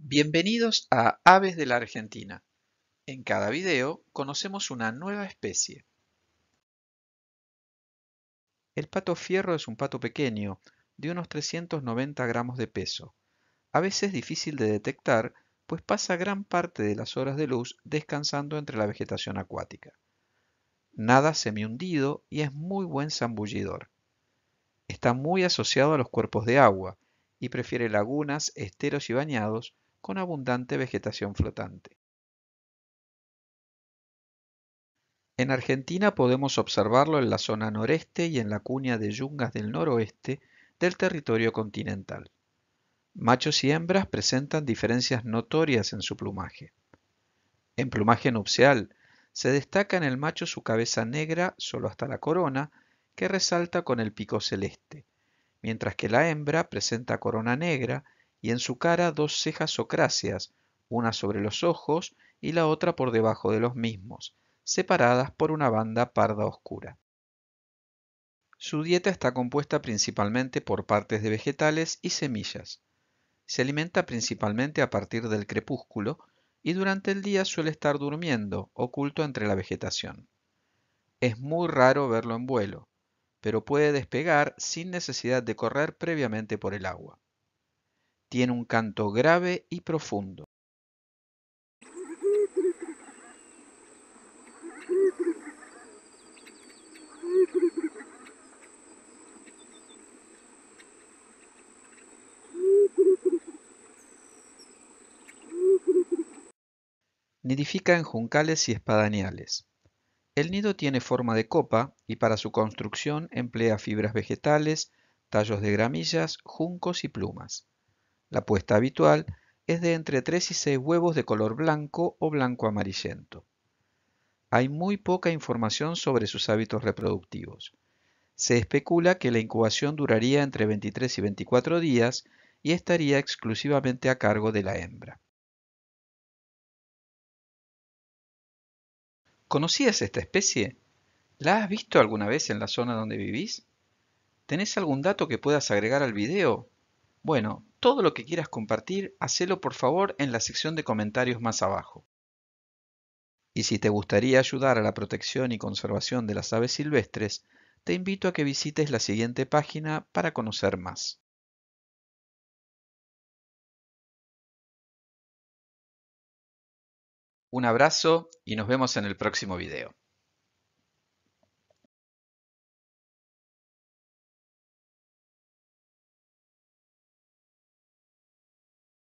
Bienvenidos a Aves de la Argentina. En cada video conocemos una nueva especie. El pato fierro es un pato pequeño, de unos 390 gramos de peso. A veces difícil de detectar, pues pasa gran parte de las horas de luz descansando entre la vegetación acuática. Nada semihundido y es muy buen zambullidor. Está muy asociado a los cuerpos de agua y prefiere lagunas, esteros y bañados, con abundante vegetación flotante. En Argentina podemos observarlo en la zona noreste y en la cuña de yungas del noroeste del territorio continental. Machos y hembras presentan diferencias notorias en su plumaje. En plumaje nupcial, se destaca en el macho su cabeza negra solo hasta la corona, que resalta con el pico celeste, mientras que la hembra presenta corona negra y en su cara dos cejas ocráceas, una sobre los ojos y la otra por debajo de los mismos, separadas por una banda parda oscura. Su dieta está compuesta principalmente por partes de vegetales y semillas. Se alimenta principalmente a partir del crepúsculo y durante el día suele estar durmiendo, oculto entre la vegetación. Es muy raro verlo en vuelo, pero puede despegar sin necesidad de correr previamente por el agua. Tiene un canto grave y profundo. Nidifica en juncales y espadañales. El nido tiene forma de copa y para su construcción emplea fibras vegetales, tallos de gramillas, juncos y plumas. La puesta habitual es de entre 3 y 6 huevos de color blanco o blanco amarillento. Hay muy poca información sobre sus hábitos reproductivos. Se especula que la incubación duraría entre 23 y 24 días y estaría exclusivamente a cargo de la hembra. ¿Conocías esta especie? ¿La has visto alguna vez en la zona donde vivís? ¿Tenés algún dato que puedas agregar al video? Bueno, todo lo que quieras compartir, hacelo por favor en la sección de comentarios más abajo. Y si te gustaría ayudar a la protección y conservación de las aves silvestres, te invito a que visites la siguiente página para conocer más. Un abrazo y nos vemos en el próximo video.